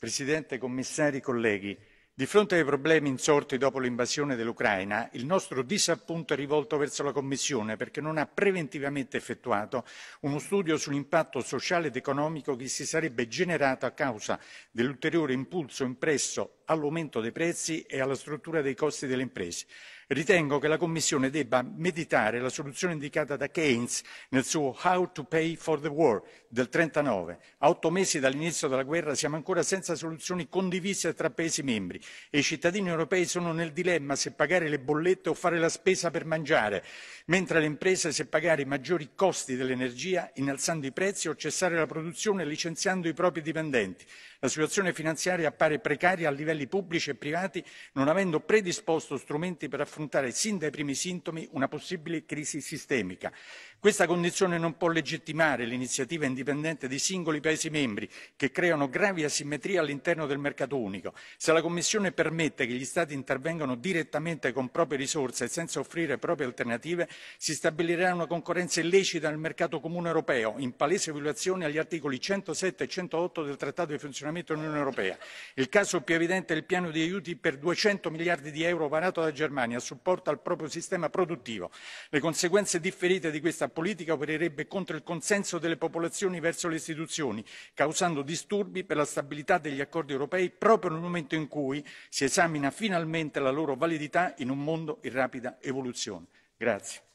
Presidente, commissari, colleghi, di fronte ai problemi insorti dopo l'invasione dell'Ucraina, il nostro disappunto è rivolto verso la Commissione perché non ha preventivamente effettuato uno studio sull'impatto sociale ed economico che si sarebbe generato a causa dell'ulteriore impulso impresso all'aumento dei prezzi e alla struttura dei costi delle imprese. Ritengo che la Commissione debba meditare la soluzione indicata da Keynes nel suo How to Pay for the War del 1939. A otto mesi dall'inizio della guerra siamo ancora senza soluzioni condivise tra Paesi membri e i cittadini europei sono nel dilemma se pagare le bollette o fare la spesa per mangiare, mentre le imprese se pagare i maggiori costi dell'energia innalzando i prezzi o cessare la produzione licenziando i propri dipendenti. La situazione finanziaria appare precaria a livello livelli pubblici e privati, non avendo predisposto strumenti per affrontare sin dai primi sintomi una possibile crisi sistemica. Questa condizione non può legittimare l'iniziativa indipendente di singoli Paesi membri che creano gravi asimmetrie all'interno del mercato unico. Se la Commissione permette che gli Stati intervengano direttamente con proprie risorse e senza offrire proprie alternative, si stabilirà una concorrenza illecita nel mercato comune europeo, in palese violazione agli articoli 107 e 108 del Trattato di funzionamento dell'Unione Europea. Il caso più evidente finalmente il piano di aiuti per 200 miliardi di euro varato dalla Germania a supporto al proprio sistema produttivo. Le conseguenze differite di questa politica opererebbe contro il consenso delle popolazioni verso le istituzioni, causando disturbi per la stabilità degli accordi europei proprio nel momento in cui si esamina finalmente la loro validità in un mondo in rapida evoluzione. Grazie.